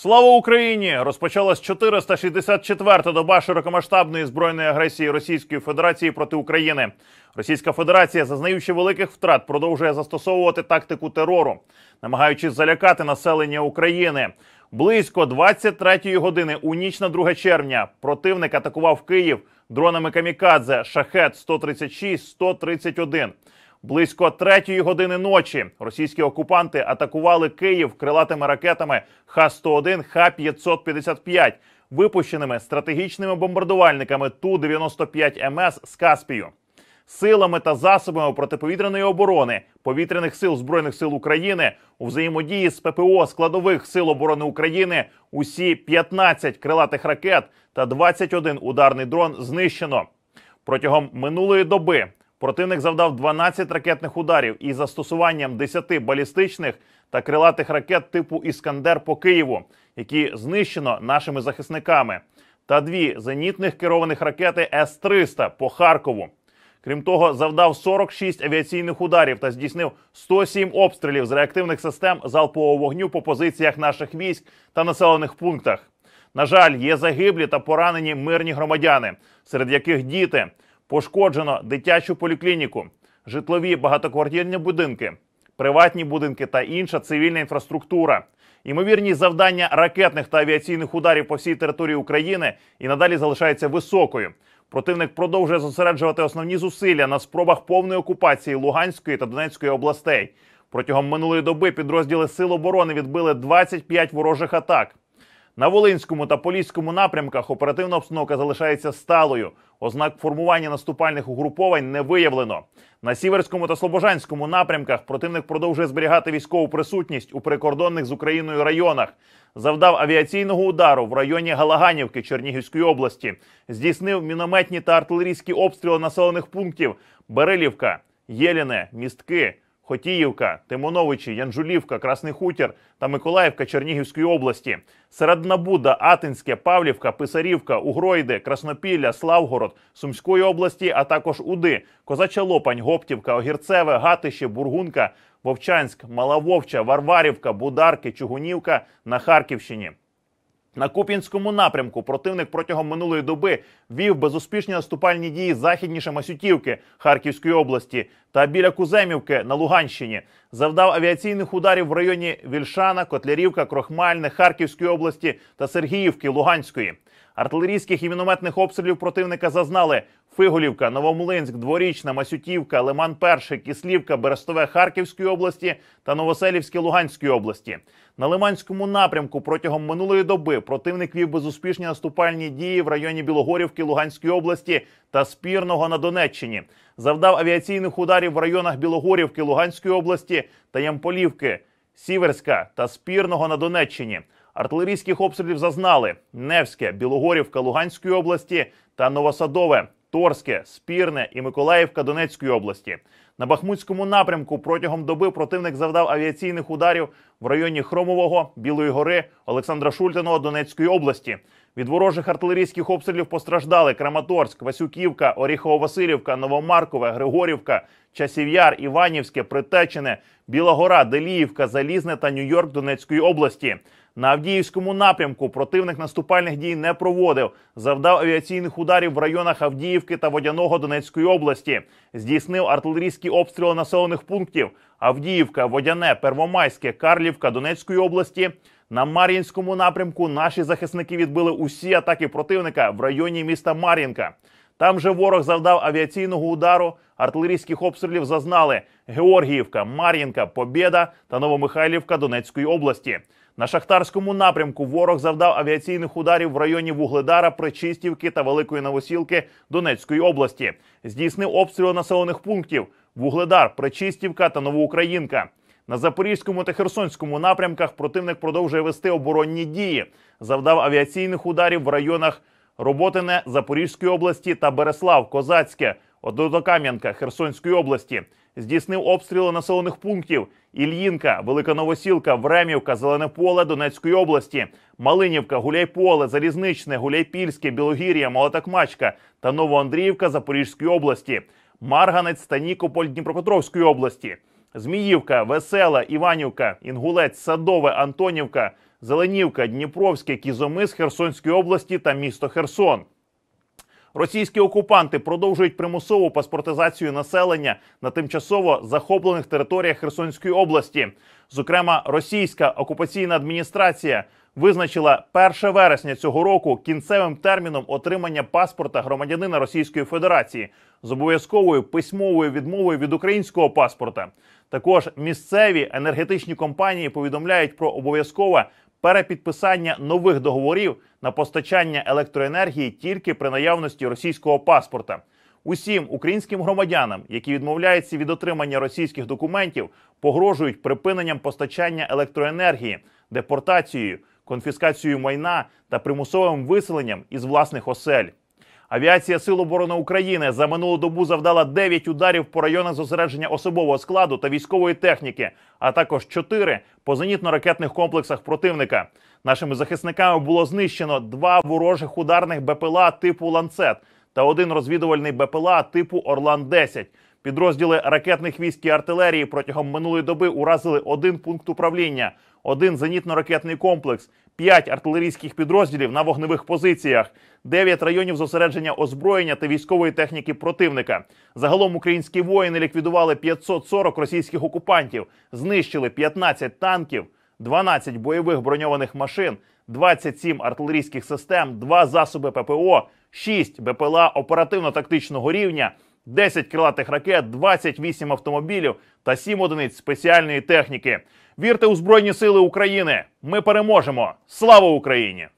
Слава Україні! Розпочалась 464-та доба широкомасштабної збройної агресії Російської Федерації проти України. Російська Федерація, зазнаючи великих втрат, продовжує застосовувати тактику терору, намагаючись залякати населення України. Близько 23-ї години у ніч на 2 червня противник атакував Київ дронами камікадзе шахет 136-131. Близько третьої години ночі російські окупанти атакували Київ крилатими ракетами Х-101, Х-555, випущеними стратегічними бомбардувальниками ту 95 МС з Каспію. Силами та засобами протиповітряної оборони повітряних сил збройних сил України у взаємодії з ППО складових сил оборони України усі 15 крилатих ракет та 21 ударний дрон знищено протягом минулої доби. Противник завдав 12 ракетних ударів із застосуванням 10 балістичних та крилатих ракет типу Іскандер по Києву, які знищено нашими захисниками, та дві зенітних керованих ракети С-300 по Харкову. Крім того, завдав 46 авіаційних ударів та здійснив 107 обстрілів з реактивних систем залпового вогню по позиціях наших військ та населених пунктах. На жаль, є загиблі та поранені мирні громадяни, серед яких діти. Пошкоджено дитячу поліклініку, житлові багатоквартирні будинки, приватні будинки та інша цивільна інфраструктура. Ймовірність завдання ракетних та авіаційних ударів по всій території України і надалі залишається високою. Противник продовжує зосереджувати основні зусилля на спробах повної окупації Луганської та Донецької областей. Протягом минулої доби підрозділи Сил оборони відбили 25 ворожих атак. На Волинському та Поліському напрямках оперативна обстановка залишається сталою. Ознак формування наступальних угруповань не виявлено. На Сіверському та Слобожанському напрямках противник продовжує зберігати військову присутність у прикордонних з Україною районах. Завдав авіаційного удару в районі Галаганівки Чернігівської області. Здійснив мінометні та артилерійські обстріли населених пунктів Берилівка, Єліне, Містки. Хотіївка, Тимоновичі, Янжулівка, Красний Хутір та Миколаївка Чернігівської області, Середнабуда, Атинське, Павлівка, Писарівка, Угройди, Краснопілля, Славгород, Сумської області, а також Уди, Козача Лопань, Гоптівка, Огірцеве, Гатище, Бургунка, Вовчанськ, Малавовча, Варварівка, Бударки, Чугунівка на Харківщині. На Куп'янському напрямку противник протягом минулої доби вів безуспішні наступальні дії західніше Масютівки Харківської області та біля Куземівки на Луганщині. Завдав авіаційних ударів в районі Вільшана, Котлярівка, Крохмальне, Харківської області та Сергіївки Луганської. Артилерійських і мінометних обстрілів противника зазнали Фиголівка, Новомлинськ, Дворічна, Масютівка, Лиман, Перший, Кислівка, Берестове Харківської області та Новоселівське Луганської області. На Лиманському напрямку протягом минулої доби противник вів безуспішні наступальні дії в районі Білогорівки Луганської області та Спірного на Донеччині. Завдав авіаційних ударів в районах Білогорівки Луганської області та Ямполівки, Сіверська та Спірного на Донеччині. Артилерійських обстрілів зазнали Невське, Білогорівка Луганської області та Новосадове, Торське, Спірне і Миколаївка Донецької області. На Бахмутському напрямку протягом доби противник завдав авіаційних ударів в районі Хромового, Білої гори, Олександра Шультиного Донецької області. Від ворожих артилерійських обстрілів постраждали Краматорськ, Васюківка, Оріхово-Василівка, Новомаркове, Григорівка, Часів'яр, Іванівське, Притечине, Біла Гора, Деліївка, Залізне та Нью-Йорк Донецької області. На Авдіївському напрямку противник наступальних дій не проводив, завдав авіаційних ударів в районах Авдіївки та Водяного Донецької області, здійснив артилерійські обстріли населених пунктів Авдіївка, Водяне, Первомайське, Карлівка Донецької області. На Мар'їнському напрямку наші захисники відбили усі атаки противника в районі міста Мар'їнка. Там же ворог завдав авіаційного удару, артилерійських обстрілів зазнали Георгіївка, Мар'їнка, Побєда та Новомихайлівка Донецької області. На шахтарському напрямку ворог завдав авіаційних ударів в районі Вугледара, Причистівки та Великої Новосілки Донецької області. Здійснив обстріл населених пунктів Вугледар, Причистівка та Новоукраїнка. На Запорізькому та Херсонському напрямках противник продовжує вести оборонні дії. Завдав авіаційних ударів в районах Роботине, Запорізької області та Береслав, Козацьке, Ододокам'янка Херсонської області здійснив обстріли населених пунктів: Ільїнка, Великоновосілка, Времівка, Зелене Поле Донецької області, Малинівка, Гуляйполе, Залізничне, Гуляйпільське, Білогір'я, Молотокмачка та Новоандріївка Запорізької області, Марганець та Нікополь Дніпропетровської області. Зміївка, Весела, Іванівка, Інгулець, Садове, Антонівка, Зеленівка, Дніпровське, Кізомис Херсонської області та місто Херсон. Російські окупанти продовжують примусову паспортизацію населення на тимчасово захоплених територіях Херсонської області. Зокрема, російська окупаційна адміністрація визначила 1 вересня цього року кінцевим терміном отримання паспорта громадянина Російської Федерації з обов'язковою письмовою відмовою від українського паспорта. Також місцеві енергетичні компанії повідомляють про обов'язкове перепідписання нових договорів на постачання електроенергії тільки при наявності російського паспорта. Усім українським громадянам, які відмовляються від отримання російських документів, погрожують припиненням постачання електроенергії, депортацією, конфіскацією майна та примусовим виселенням із власних осель. Авіація Сил оборони України за минулу добу завдала 9 ударів по районах зосередження особового складу та військової техніки, а також 4 по зенітно-ракетних комплексах противника. Нашими захисниками було знищено два ворожих ударних БПЛА типу ланцет та один розвідувальний БПЛА типу Орлан 10 Підрозділи ракетних військ і артилерії протягом минулої доби уразили один пункт управління, один зенітно-ракетний комплекс, п'ять артилерійських підрозділів на вогневих позиціях, дев'ять районів зосередження озброєння та військової техніки противника. Загалом українські воїни ліквідували 540 російських окупантів, знищили 15 танків, 12 бойових броньованих машин, 27 артилерійських систем, 2 засоби ППО, 6 БПЛА оперативно-тактичного рівня. 10 крилатих ракет, 28 автомобілів та 7 одиниць спеціальної техніки. Вірте у Збройні Сили України! Ми переможемо! Слава Україні!